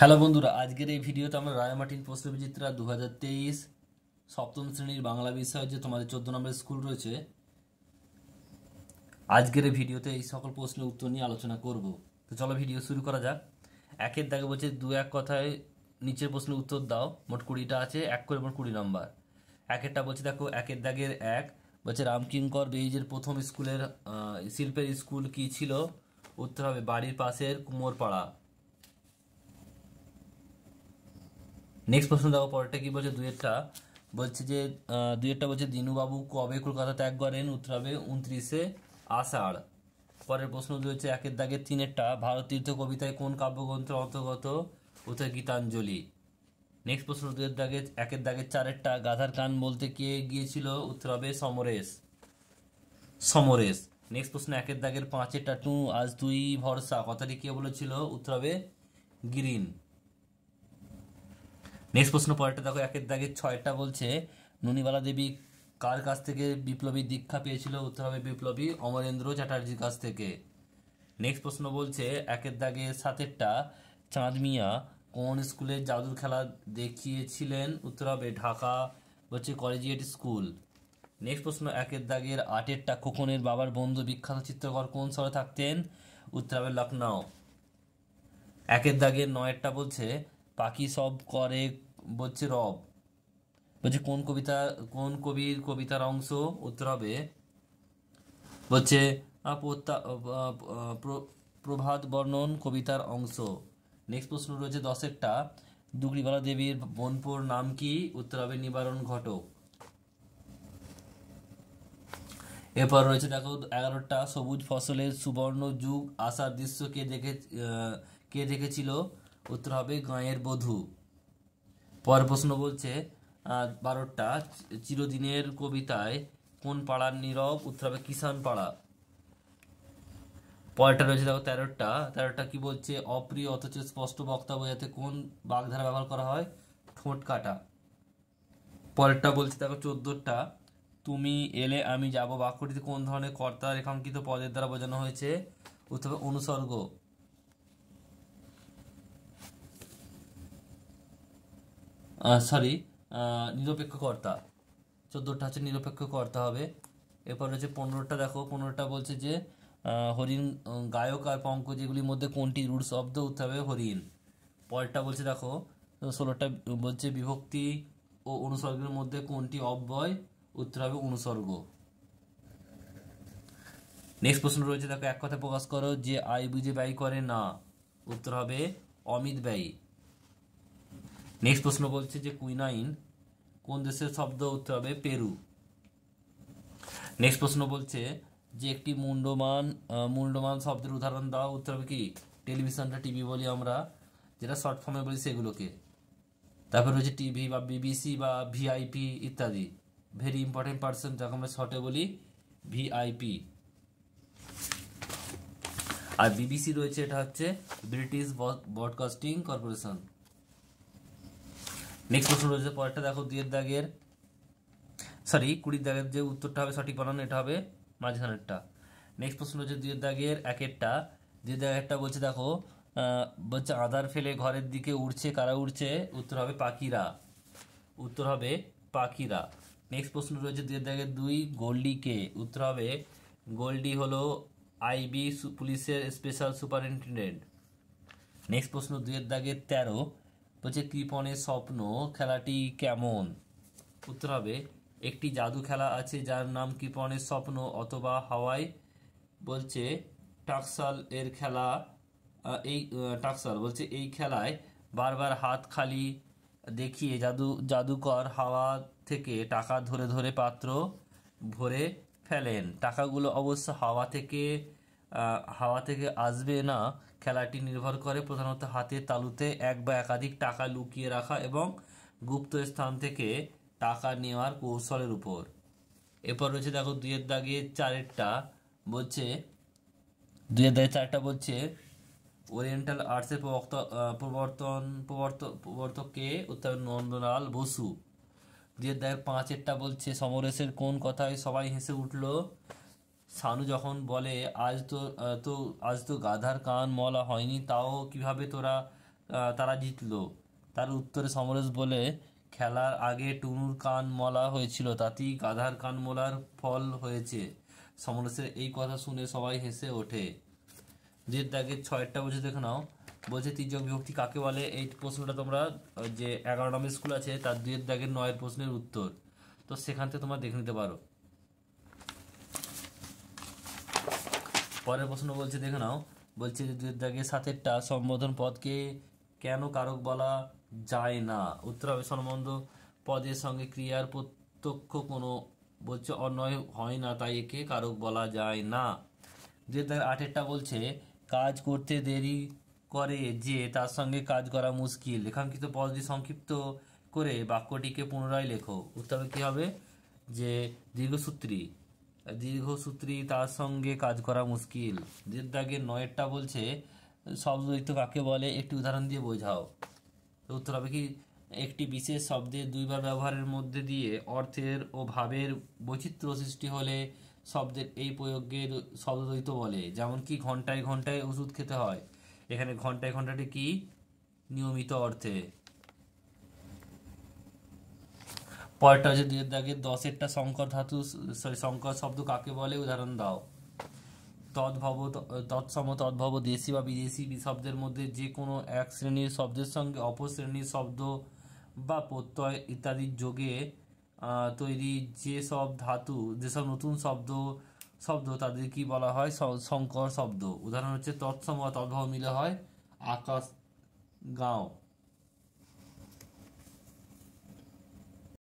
hello বন্ধুরা আজকের এই ভিডিওতে আমরা মার্টিন পোস্ট বিচিত্রা দু হাজার তেইশ সপ্তম শ্রেণীর বাংলা বিষয় যে তোমাদের চোদ্দ নম্বরের স্কুল রয়েছে আজকের এই ভিডিওতে এই সকল প্রশ্নের উত্তর নিয়ে আলোচনা করব তো চলো ভিডিও শুরু করা যাক একের দাগে বলছে দু এক কথায় নিচের প্রশ্নের উত্তর দাও মোট কুড়িটা আছে এক করে মোট কুড়ি নম্বর একেরটা বলছে দেখো একের দাগের এক বলছে রামকিঙ্কর বেইজের প্রথম স্কুলের শিল্পের স্কুল কি ছিল উত্তর হবে বাড়ির পাশের কুমোরপাড়া নেক্সট প্রশ্ন দেখো পরেরটা কি বলছে দুয়েরটা বলছে যে দুয়েরটা বলছে দিনুবাবু কবে কলকাতা ত্যাগ করেন উত্তর হবে উনত্রিশে আষাঢ় পরের প্রশ্ন রয়েছে একের দাগের তিনেরটা ভারতীর্থ কবিতায় কোন কাব্যগ্রন্থের অন্তর্গত উত্তর গীতাঞ্জলি নেক্সট প্রশ্ন দুয়ের দাগে একের দাগের চারেরটা গাধার কান বলতে কে গিয়েছিল উত্তর হবে সমরেশ সমরেশ নেক্সট প্রশ্ন একের দাগের পাঁচেরটা টু আজ তুই ভরসা কথাটি কে বলেছিল উত্তর হবে গ্রিন নেক্সট প্রশ্ন পরেরটা দেখো একের দাগে ছয়টা বলছে ননীবালা দেবী কার কাছ থেকে বিপ্লবী দীক্ষা পেয়েছিল উত্তর হবে বিপ্লবী অমরেন্দ্র চ্যাটার্জির কাছ থেকে নেক্সট প্রশ্ন বলছে একের দাগে সাতেরটা চাঁদ মিয়া কোন স্কুলে জাদুর খেলা দেখিয়েছিলেন উত্তর হবে ঢাকা হচ্ছে কলেজিয়েট স্কুল নেক্সট প্রশ্ন একের দাগের আটেরটা খোকনের বাবার বন্ধু বিখ্যাত চিত্রকর কোন শহরে থাকতেন উত্তর হবে লখনৌ একের দাগের নয়েরটা বলছে পাখি সব করে বলছে রব বলছে কোন কবিতা কোন কবির কবিতার অংশ উত্তর হবে বলছে প্রভাত বর্ণন কবিতার অংশ নেক্সট প্রশ্ন রয়েছে দশেরটা দুগড়িবালা দেবীর বনপুর নাম কি উত্তর হবে নিবারণ ঘটক এরপর রয়েছে দেখো এগারোটা সবুজ ফসলের সুবর্ণ যুগ আসার দৃশ্য কে দেখে কে দেখেছিল উত্তর হবে গাঁয়ের বধূ পর প্রশ্ন বলছে বারোটা চিরদিনের কবিতায় কোন পাড়ার নীরব উত্তর হবে কিষান পাড়া পরেরটা রয়েছে দেখো তেরোটা তেরোটা কি বলছে অপ্রিয় অথচ স্পষ্ট বক্তা বোঝাতে কোন বাগধারা ব্যবহার করা হয় ঠোঁট কাটা পরেরটা বলছে দেখো চোদ্দোটা তুমি এলে আমি যাব বাক্যটিতে কোন ধরনের কর্তা রেখাঙ্কিত পদের দ্বারা বোঝানো হয়েছে উত্তর অনুসর্গ সরি নিরপেক্ষকর্তা চোদ্দোটা হচ্ছে নিরপেক্ষ কর্তা হবে এরপর হচ্ছে পনেরোটা দেখো পনেরোটা বলছে যে হরিণ গায়ক আর পঙ্কজ এগুলির মধ্যে কোনটি রুট শব্দ উঠতে হবে হরিণ পরেরটা বলছে দেখো ষোলোটা বলছে বিভক্তি ও অনুসর্গের মধ্যে কোনটি অব্যয় উত্তর হবে অনুসর্গ নেক্সট প্রশ্ন রয়েছে দেখো এক কথা প্রকাশ করো যে আয় বুঝে ব্যয় করে না উত্তর হবে অমিত ব্যয়ী নেক্সট প্রশ্ন বলছে যে কুইনাইন কোন দেশের শব্দ উত্তর হবে পেরু নেক্সট প্রশ্ন বলছে যে একটি মুন্ডমান মুন্ডমান শব্দের উদাহরণ দেওয়া উত্তর হবে কি টেলিভিশনটা টিভি বলি আমরা যেটা শর্ট ফর্মে বলি সেগুলোকে তারপর রয়েছে টিভি বা বিবিসি বা ভিআইপি ইত্যাদি ভেরি ইম্পর্টেন্ট পার্সন যাকে আমরা শর্টে বলি ভিআইপি আর বিবিসি রয়েছে এটা হচ্ছে ব্রিটিশ ব্রডকাস্টিং কর্পোরেশন নেক্সট প্রশ্ন রয়েছে পরেরটা দেখো দুইয়ের দাগের সরি কুড়ির দাগের যে উত্তরটা হবে সঠিক বানানো এটা হবে মাঝখানেরটা নেক্সট প্রশ্ন রয়েছে দুইয়ের দাগের একেরটা দুয়ের দাগেরটা বলছে দেখো বলছে আধার ফেলে ঘরের দিকে উড়ছে কারা উড়ছে উত্তর হবে পাখিরা উত্তর হবে পাখিরা নেক্সট প্রশ্ন রয়েছে দুইয়ের দাগের দুই গোল্ডিকে উত্তর হবে গোল্ডি হলো আইবি পুলিশের স্পেশাল সুপারিনটেন্ডেন্ট নেক্সট প্রশ্ন দুয়ের দাগের তেরো বলছে কৃপণের স্বপ্ন খেলাটি কেমন উত্তর হবে একটি জাদু খেলা আছে যার নাম কৃপণের স্বপ্ন অথবা হাওয়াই বলছে টাকসাল এর খেলা এই টাকসাল বলছে এই খেলায় বারবার হাত খালি দেখিয়ে জাদু জাদুকর হাওয়া থেকে টাকা ধরে ধরে পাত্র ভরে ফেলেন টাকাগুলো অবশ্য হাওয়া থেকে হাওয়া থেকে আসবে না খেলাটি নির্ভর করে প্রধানত হাতের তালুতে এক বা একাধিক টাকা লুকিয়ে রাখা এবং গুপ্ত স্থান থেকে টাকা নেওয়ার কৌশলের উপর এরপর রয়েছে দেখো দুইয়ের দাগে চারেরটা বলছে দুইয়ের দাগে চারটা বলছে ওরিয়েন্টাল আর্টসের প্রবর্তন প্রবর্তককে উত্তর নন্দলাল বসু দুইয়ের দাগের পাঁচেরটা বলছে সমরেশের কোন কথায় সবাই হেসে উঠল সানু যখন বলে আজ তো তো আজ তো গাধার কান মলা হয়নি তাও কিভাবে তোরা তারা জিতলো তার উত্তরে সমরেশ বলে খেলার আগে টুনুর কান মলা হয়েছিল তাতেই গাধার কান মলার ফল হয়েছে সমরেশের এই কথা শুনে সবাই হেসে ওঠে যে দাগে ছয়টা বছর দেখে নাও বলছে তিনজন বিভক্তি কাকে বলে এই প্রশ্নটা তোমরা যে এগারো নম্বর স্কুল আছে তার দুয়ের দাগের নয়ের প্রশ্নের উত্তর তো সেখান থেকে তোমরা দেখে নিতে পারো পরের প্রশ্ন বলছে দেখে নাও বলছে দাগের সাথেরটা সম্বোধন পদকে কেন কারক বলা যায় না উত্তর হবে সম্বন্ধ পদের সঙ্গে ক্রিয়ার প্রত্যক্ষ কোনো বলছে অন্যয় হয় না তাই একে কারক বলা যায় না যে তার আটেরটা বলছে কাজ করতে দেরি করে যে তার সঙ্গে কাজ করা মুশকিল রেখাঙ্কিত পদটি সংক্ষিপ্ত করে বাক্যটিকে পুনরায় লেখো উত্তর কী হবে যে দীর্ঘসূত্রী দীর্ঘসূত্রী তার সঙ্গে কাজ করা মুশকিল দের নয়েরটা বলছে শব্দযুক্ত কাকে বলে একটি উদাহরণ দিয়ে বোঝাও উত্তর হবে কি একটি বিশেষ শব্দের দুইবার ব্যবহারের মধ্যে দিয়ে অর্থের ও ভাবের বৈচিত্র্য সৃষ্টি হলে শব্দের এই প্রয়োগের শব্দদ্বৈত বলে যেমন কি ঘন্টায় ঘন্টায় ওষুধ খেতে হয় এখানে ঘন্টায় ঘন্টাটি কি নিয়মিত অর্থে পরেরটা হচ্ছে দিয়ে দাগে দশেরটা শঙ্কর ধাতু সরি শঙ্কর শব্দ কাকে বলে উদাহরণ দাও তদ্ভব তৎসম তদ্ভব দেশি বা বিদেশি শব্দের মধ্যে যে কোনো এক শ্রেণীর শব্দের সঙ্গে অপর শ্রেণীর শব্দ বা প্রত্যয় ইত্যাদির যোগে তৈরি যেসব ধাতু যেসব নতুন শব্দ শব্দ তাদের কি বলা হয় শঙ্কর শব্দ উদাহরণ হচ্ছে তৎসম বা তদ্ভব মিলে হয় আকাশ গাঁও